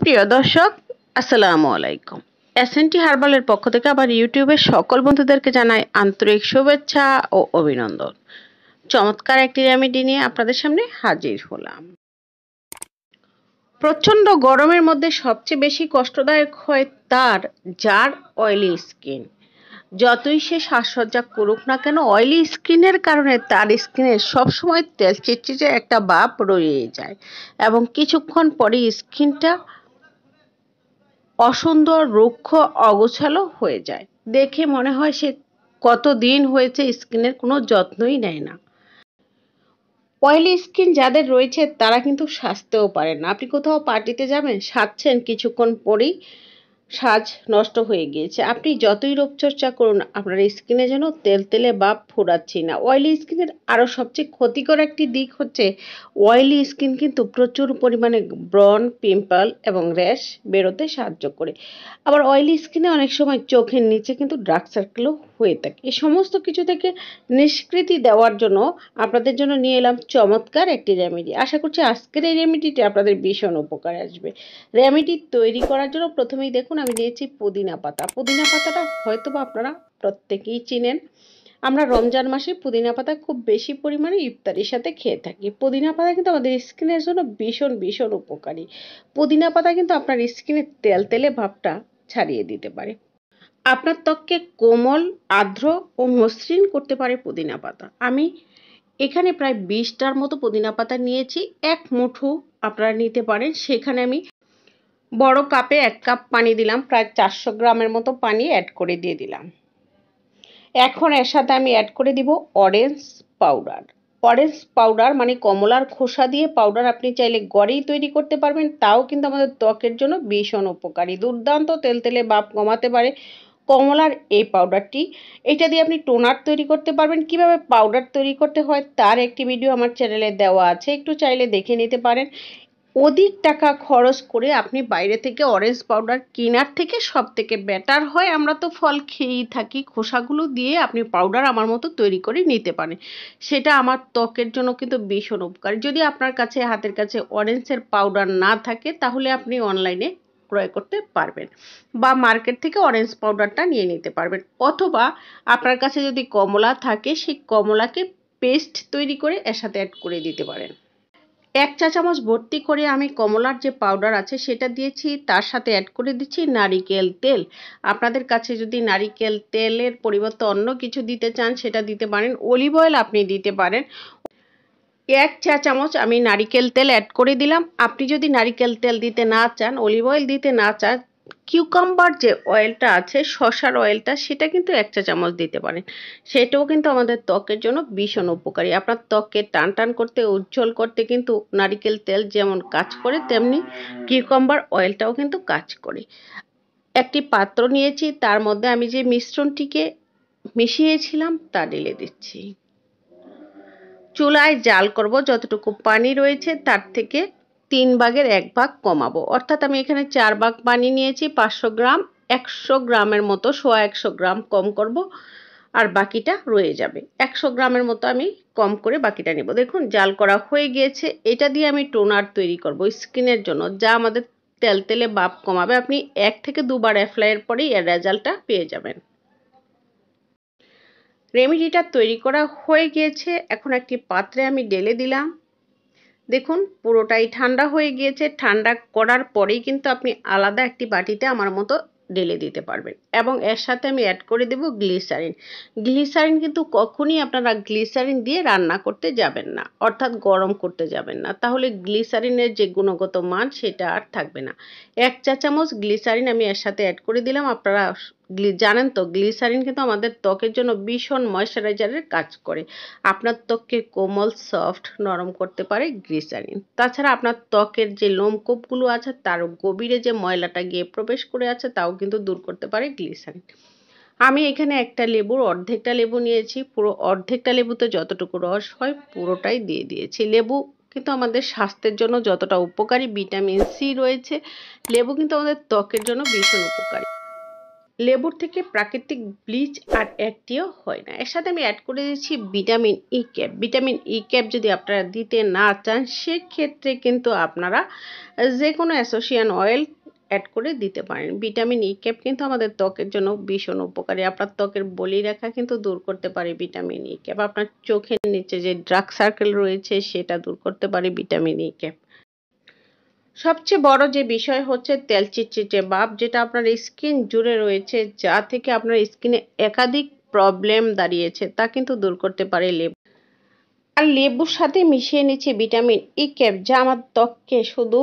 সুপ্রিয় দর্শক আসসালামু আলাইকুম টি হার্বালের পক্ষ থেকে আবার ইউটিউবের সকল বন্ধুদেরকে জানাই আন্তরিক শুভেচ্ছা ও অভিনন্দন চমৎকার একটি রেমেডি নিয়ে আপনাদের সামনে হাজির হলাম প্রচণ্ড গরমের মধ্যে সবচেয়ে বেশি কষ্টদায়ক হয় তার যার অয়েলি স্কিন যতই সে সাজসজ্জা করুক না কেন অয়েলি স্কিনের কারণে তার স্কিনে সবসময় তেল চিটচিটে একটা বাপ রয়ে যায় এবং কিছুক্ষণ পরে স্কিনটা অসুন্দর রুক্ষ অগোছালো হয়ে যায় দেখে মনে হয় সে কতদিন হয়েছে স্কিনের কোনো যত্নই নেয় না অয়েলি স্কিন যাদের রয়েছে তারা কিন্তু সাজতেও পারেন না আপনি কোথাও পার্টিতে যাবেন সাজছেন কিছুক্ষণ পরেই সাজ নষ্ট হয়ে গিয়েছে আপনি যতই রূপচর্চা করুন আপনার স্কিনে যেন তেল তেলে ভাব ফোরাচ্ছি না অয়েলি স্কিনের আরও সবচেয়ে ক্ষতিকর একটি দিক হচ্ছে অয়েলি স্কিন কিন্তু প্রচুর পরিমাণে ব্রন পিম্পল এবং র্যাশ বেরোতে সাহায্য করে আবার অয়েলি স্কিনে অনেক সময় চোখের নিচে কিন্তু ড্রাগ সার্কেলও হয়ে থাকে এই সমস্ত কিছু থেকে নিষ্কৃতি দেওয়ার জন্য আপনাদের জন্য নিয়ে এলাম চমৎকার একটি রেমেডি আশা করছি আজকের এই রেমেডিটি আপনাদের ভীষণ উপকারে আসবে রেমেডি তৈরি করার জন্য প্রথমেই দেখুন আমি নিয়েছি পুদিনা পাতা পুদিনা পাতাটা হয়তো বা আপনারা প্রত্যেকেই চিনেন আমরা রমজান মাসে পুদিনা পাতা খুব বেশি পরিমাণে ইফতারির সাথে খেয়ে থাকি পুদিনা পাতা কিন্তু আমাদের স্কিনের জন্য ভীষণ ভীষণ উপকারী পুদিনা পাতা কিন্তু আপনার স্কিনের তেল তেলে ভাবটা ছাড়িয়ে দিতে পারে আপনার ত্বককে কোমল আর্দ্র ও মসৃণ করতে পারে পুদিনা পাতা আমি এখানে প্রায় বিশটার মতো পুদিনা পাতা নিয়েছি এক মুঠো আপনারা নিতে পারেন সেখানে আমি বড় কাপে এক কাপ পানি দিলাম প্রায় চারশো গ্রামের মতো পানি অ্যাড করে দিয়ে দিলাম এখন এর সাথে আমি অ্যাড করে দিব অরেঞ্জ পাউডার অরেঞ্জ পাউডার মানে কমলার খোসা দিয়ে পাউডার আপনি চাইলে গড়েই তৈরি করতে পারবেন তাও কিন্তু আমাদের ত্বকের জন্য ভীষণ উপকারী দুর্দান্ত তেলতেলে বাপ কমাতে পারে কমলার এই পাউডারটি এটা দিয়ে আপনি টোনার তৈরি করতে পারবেন কিভাবে পাউডার তৈরি করতে হয় তার একটি ভিডিও আমার চ্যানেলে দেওয়া আছে একটু চাইলে দেখে নিতে পারেন অধিক টাকা খরচ করে আপনি বাইরে থেকে অরেঞ্জ পাউডার কেনার থেকে সব থেকে বেটার হয় আমরা তো ফল খেয়েই থাকি খোসাগুলো দিয়ে আপনি পাউডার আমার মতো তৈরি করে নিতে পারেন সেটা আমার ত্বকের জন্য কিন্তু ভীষণ উপকার যদি আপনার কাছে হাতের কাছে অরেঞ্জের পাউডার না থাকে তাহলে আপনি অনলাইনে ক্রয় করতে পারবেন বা মার্কেট থেকে অরেঞ্জ পাউডারটা নিয়ে নিতে পারবেন অথবা আপনার কাছে যদি কমলা থাকে সেই কমলাকে পেস্ট তৈরি করে এর সাথে অ্যাড করে দিতে পারেন এক চা চামচ ভর্তি করে আমি কমলার যে পাউডার আছে সেটা দিয়েছি তার সাথে অ্যাড করে দিচ্ছি নারিকেল তেল আপনাদের কাছে যদি নারিকেল তেলের পরিবর্তে অন্য কিছু দিতে চান সেটা দিতে পারেন অলিভ অয়েল আপনি দিতে পারেন এক চা চামচ আমি নারিকেল তেল অ্যাড করে দিলাম আপনি যদি নারিকেল তেল দিতে না চান অলিভ অয়েল দিতে না চান কিউকাম্বার যে অয়েলটা আছে শশার অয়েলটা সেটা কিন্তু এক চা চামচ দিতে পারেন সেটাও কিন্তু আমাদের ত্বকের জন্য ভীষণ উপকারী আপনার ত্বককে টান টান করতে উজ্জ্বল করতে কিন্তু নারিকেল তেল যেমন কাজ করে তেমনি কিউকাম্বার অয়েলটাও কিন্তু কাজ করে একটি পাত্র নিয়েছি তার মধ্যে আমি যে মিশ্রণটিকে মিশিয়েছিলাম তা ঢেলে দিচ্ছি চুলায় জাল করব যতটুকু পানি রয়েছে তার থেকে তিন ভাগের এক ভাগ কমাবো অর্থাৎ আমি এখানে চার ভাগ পানি নিয়েছি পাঁচশো গ্রাম একশো গ্রামের মতো সোয়া একশো গ্রাম কম করব আর বাকিটা রয়ে যাবে একশো গ্রামের মতো আমি কম করে বাকিটা নেব দেখুন জাল করা হয়ে গিয়েছে এটা দিয়ে আমি টোনার তৈরি করব স্কিনের জন্য যা আমাদের তেল তেলে বাপ কমাবে আপনি এক থেকে দুবার অ্যাপ্লাইয়ের পরেই এর রেজাল্টটা পেয়ে যাবেন রেমিডিটা তৈরি করা হয়ে গিয়েছে এখন একটি পাত্রে আমি ঢেলে দিলাম দেখুন পুরোটাই ঠান্ডা হয়ে গিয়েছে ঠান্ডা করার পরেই কিন্তু আপনি আলাদা একটি বাটিতে আমার মতো ঢেলে দিতে পারবেন এবং এর সাথে আমি অ্যাড করে দেব গ্লিসারিন গ্লিসারিন কিন্তু কখনই আপনারা গ্লিসারিন দিয়ে রান্না করতে যাবেন না অর্থাৎ গরম করতে যাবেন না তাহলে গ্লিসারিনের যে গুণগত মান সেটা আর থাকবে না এক চা চামচ গ্লিসারিন আমি এর সাথে অ্যাড করে দিলাম আপনারা জানেন তো গ্লিসারিন কিন্তু আমাদের ত্বকের জন্য ভীষণ ময়শ্চারাইজারের কাজ করে আপনার ত্বককে কোমল সফট নরম করতে পারে গ্লিসারিন তাছাড়া আপনার ত্বকের যে লোমকূপগুলো আছে তার গভীরে যে ময়লাটা গিয়ে প্রবেশ করে আছে তাও কিন্তু দূর করতে পারে গ্লিসারিন আমি এখানে একটা লেবুর অর্ধেকটা লেবু নিয়েছি পুরো অর্ধেকটা লেবুতে যতটুকু রস হয় পুরোটাই দিয়ে দিয়েছি লেবু কিন্তু আমাদের স্বাস্থ্যের জন্য যতটা উপকারী ভিটামিন সি রয়েছে লেবু কিন্তু আমাদের ত্বকের জন্য ভীষণ উপকারী লেবুর থেকে প্রাকৃতিক ব্লিচ আর অ্যাক্টিও হয় না এর সাথে আমি অ্যাড করে দিয়েছি vitamin E e cap vitamin E e cap যদি আপনারা দিতে না চান সেক্ষেত্রে কিন্তু আপনারা যে কোনো অ্যাসোসিয়ান অয়েল অ্যাড করে দিতে পারেন ভিটামিন ই e ক্যাপ কিন্তু আমাদের ত্বকের জন্য ভীষণ উপকারী আপনার ত্বকের বলি রেখা কিন্তু দূর করতে পারে ভিটামিন ই ক্যাপ আপনার চোখের নিচে যে ড্রাগ সার্কেল রয়েছে সেটা দূর করতে পারে ভিটামিন ই ক্যাপ সবচেয়ে বড় যে বিষয় হচ্ছে তেল চিটচিটে ভাব যেটা আপনার স্কিন জুড়ে রয়েছে যা থেকে আপনার স্কিনে একাধিক প্রবলেম দাঁড়িয়েছে তা কিন্তু দূর করতে পারে লেবু আর লেবুর সাথে মিশিয়ে নিচ্ছে ভিটামিন ই ক্যাপ যা আমার ত্বককে শুধু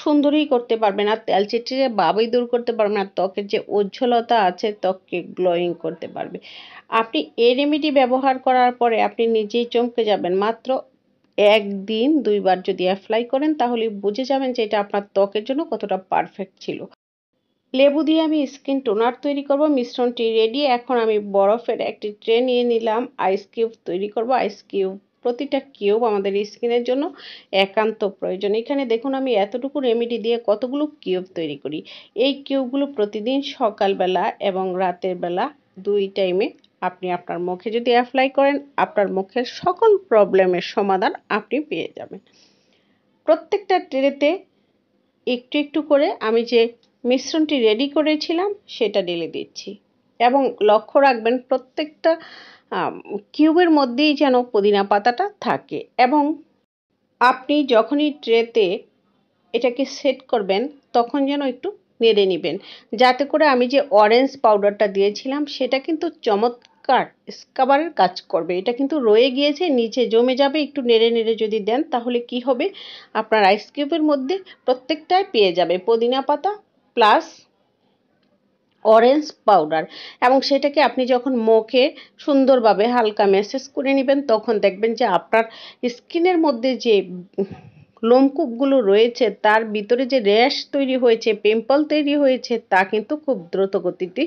সুন্দরই করতে পারবে না তেল চিটচিটে বাবই দূর করতে পারবে না ত্বকের যে উজ্জ্বলতা আছে ত্বককে গ্লোয়িং করতে পারবে আপনি এই রেমেডি ব্যবহার করার পরে আপনি নিজেই চমকে যাবেন মাত্র একদিন দুইবার যদি অ্যাপ্লাই করেন তাহলে বুঝে যাবেন যে এটা আপনার ত্বকের জন্য কতটা পারফেক্ট ছিল লেবু দিয়ে আমি স্কিন টোনার তৈরি করব মিশ্রণটি রেডি এখন আমি বরফের একটি ট্রে নিয়ে নিলাম আইস কিউব তৈরি করব আইস কিউব প্রতিটা কিউব আমাদের স্কিনের জন্য একান্ত প্রয়োজন এখানে দেখুন আমি এতটুকু রেমেডি দিয়ে কতগুলো কিউব তৈরি করি এই কিউবগুলো প্রতিদিন সকালবেলা এবং রাতের বেলা দুই টাইমে আপনি আপনার মুখে যদি অ্যাপ্লাই করেন আপনার মুখের সকল প্রবলেমের সমাধান আপনি পেয়ে যাবেন প্রত্যেকটা ট্রেতে একটু একটু করে আমি যে মিশ্রণটি রেডি করেছিলাম সেটা ঢেলে দিচ্ছি এবং লক্ষ্য রাখবেন প্রত্যেকটা কিউবের মধ্যেই যেন পুদিনা পাতাটা থাকে এবং আপনি যখনই ট্রেতে এটাকে সেট করবেন তখন যেন একটু নেড়ে নেবেন যাতে করে আমি যে অরেঞ্জ পাউডারটা দিয়েছিলাম সেটা কিন্তু চমৎকার স্কাবারের কাজ করবে এটা কিন্তু রয়ে গিয়েছে নিচে জমে যাবে একটু নেড়ে নেড়ে যদি দেন তাহলে কি হবে আপনার আইসকিউবের মধ্যে প্রত্যেকটাই পেয়ে যাবে পুদিনা পাতা প্লাস অরেঞ্জ পাউডার এবং সেটাকে আপনি যখন মুখে সুন্দরভাবে হালকা মেসেজ করে নেবেন তখন দেখবেন যে আপনার স্কিনের মধ্যে যে লোমকূপগুলো রয়েছে তার ভিতরে যে র্যাশ তৈরি হয়েছে পিম্পল তৈরি হয়েছে তা কিন্তু খুব দ্রুত গতিতে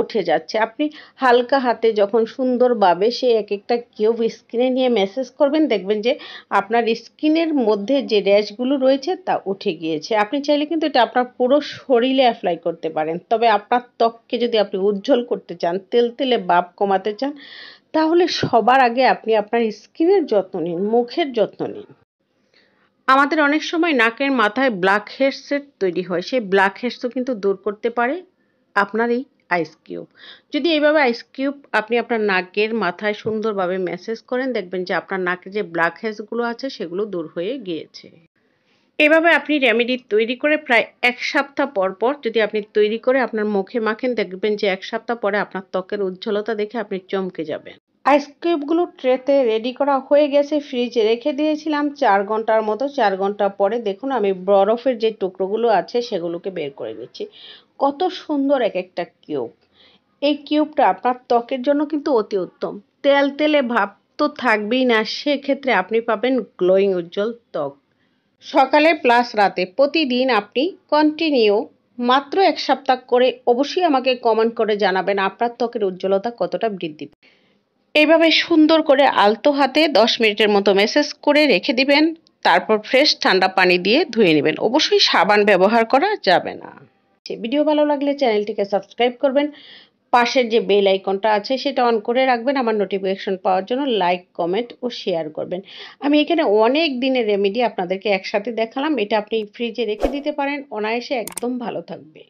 উঠে যাচ্ছে আপনি হালকা হাতে যখন সুন্দরভাবে সে এক একটা কিউব স্কিনে নিয়ে মেসেজ করবেন দেখবেন যে আপনার স্কিনের মধ্যে যে র্যাশগুলো রয়েছে তা উঠে গিয়েছে আপনি চাইলে কিন্তু এটা আপনার পুরো শরীরে অ্যাপ্লাই করতে পারেন তবে আপনার ত্বককে যদি আপনি উজ্জ্বল করতে চান তেল তেলে বাপ কমাতে চান তাহলে সবার আগে আপনি আপনার স্কিনের যত্ন নিন মুখের যত্ন নিন আমাদের অনেক সময় নাকের মাথায় ব্ল্যাক হেডসের তৈরি হয় সেই ব্ল্যাক হেডসও কিন্তু দূর করতে পারে আপনার এই আইস কিউব যদি এইভাবে আইস কিউব আপনি আপনার নাকের মাথায় সুন্দরভাবে ম্যাসেজ করেন দেখবেন যে আপনার নাকে যে ব্ল্যাক হেডসগুলো আছে সেগুলো দূর হয়ে গিয়েছে এভাবে আপনি রেমেডি তৈরি করে প্রায় এক সপ্তাহ পর পর যদি আপনি তৈরি করে আপনার মুখে মাখেন দেখবেন যে এক সপ্তাহ পরে আপনার ত্বকের উজ্জ্বলতা দেখে আপনি চমকে যাবেন আইসক্রিমগুলো ট্রেতে রেডি করা হয়ে গেছে ফ্রিজে রেখে দিয়েছিলাম চার ঘন্টার মতো চার ঘন্টা পরে দেখুন আমি বরফের যে টুকরোগুলো আছে সেগুলোকে বের করে নিচ্ছি কত সুন্দর এক একটা কিউব এই কিউবটা আপনার ত্বকের জন্য কিন্তু অতি উত্তম তেল তেলে ভাব তো থাকবেই না সেক্ষেত্রে আপনি পাবেন গ্লোয়িং উজ্জ্বল ত্বক সকালে প্লাস রাতে প্রতিদিন আপনি কন্টিনিউ মাত্র এক সপ্তাহ করে অবশ্যই আমাকে কমেন্ট করে জানাবেন আপনার ত্বকের উজ্জ্বলতা কতটা বৃদ্ধি এইভাবে সুন্দর করে আলতো হাতে দশ মিনিটের মতো মেসেজ করে রেখে দিবেন তারপর ফ্রেশ ঠান্ডা পানি দিয়ে ধুয়ে নেবেন অবশ্যই সাবান ব্যবহার করা যাবে না ভিডিও ভালো লাগলে চ্যানেলটিকে সাবস্ক্রাইব করবেন পাশের যে বেল আইকনটা আছে সেটা অন করে রাখবেন আমার নোটিফিকেশন পাওয়ার জন্য লাইক কমেন্ট ও শেয়ার করবেন আমি এখানে অনেক দিনের রেমেডি আপনাদেরকে একসাথে দেখালাম এটা আপনি ফ্রিজে রেখে দিতে পারেন অনায়াসে একদম ভালো থাকবে